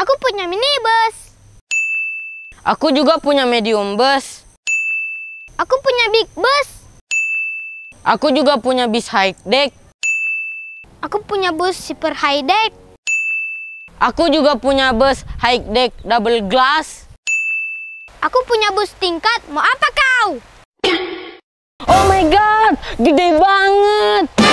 Aku punya minibus. Aku juga punya medium bus. Aku punya big bus. Aku juga punya bis high deck. Aku punya bus super high deck. Aku juga punya bus high deck double glass. Aku punya bus tingkat, mau apa kau? Oh my god, gede banget!